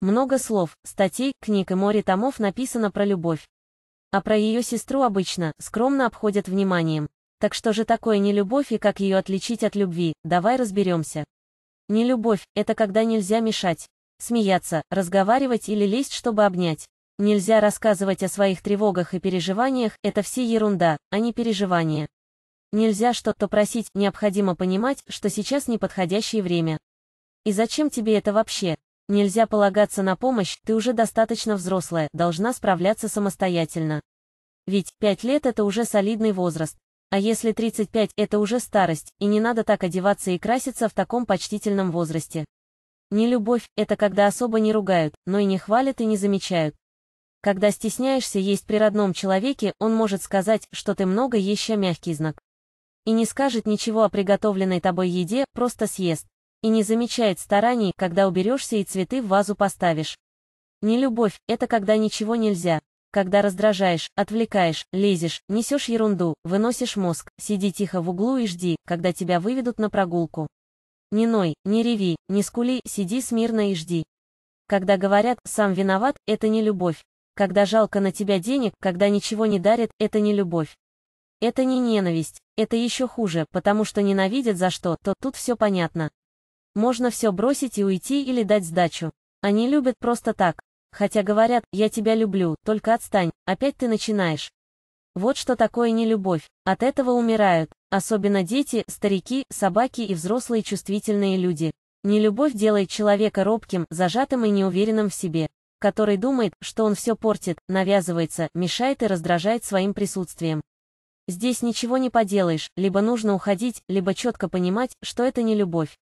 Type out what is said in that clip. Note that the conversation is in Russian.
Много слов, статей, книг и море томов написано про любовь. А про ее сестру обычно, скромно обходят вниманием. Так что же такое нелюбовь и как ее отличить от любви, давай разберемся. Нелюбовь – это когда нельзя мешать, смеяться, разговаривать или лезть, чтобы обнять. Нельзя рассказывать о своих тревогах и переживаниях, это все ерунда, а не переживания. Нельзя что-то просить, необходимо понимать, что сейчас неподходящее время. И зачем тебе это вообще? Нельзя полагаться на помощь, ты уже достаточно взрослая, должна справляться самостоятельно. Ведь 5 лет это уже солидный возраст. А если 35 это уже старость, и не надо так одеваться и краситься в таком почтительном возрасте. Не любовь – это когда особо не ругают, но и не хвалят и не замечают. Когда стесняешься есть при родном человеке, он может сказать, что ты много ешь, а мягкий знак. И не скажет ничего о приготовленной тобой еде, просто съест и не замечает стараний, когда уберешься и цветы в вазу поставишь. Не любовь, это когда ничего нельзя. Когда раздражаешь, отвлекаешь, лезешь, несешь ерунду, выносишь мозг, сиди тихо в углу и жди, когда тебя выведут на прогулку. Не ной, не реви, не скули, сиди смирно и жди. Когда говорят «сам виноват», это не любовь. Когда жалко на тебя денег, когда ничего не дарят, это не любовь. Это не ненависть, это еще хуже, потому что ненавидят за что, то тут все понятно. Можно все бросить и уйти или дать сдачу. Они любят просто так. Хотя говорят, я тебя люблю, только отстань, опять ты начинаешь. Вот что такое нелюбовь. От этого умирают, особенно дети, старики, собаки и взрослые чувствительные люди. Нелюбовь делает человека робким, зажатым и неуверенным в себе, который думает, что он все портит, навязывается, мешает и раздражает своим присутствием. Здесь ничего не поделаешь, либо нужно уходить, либо четко понимать, что это не любовь.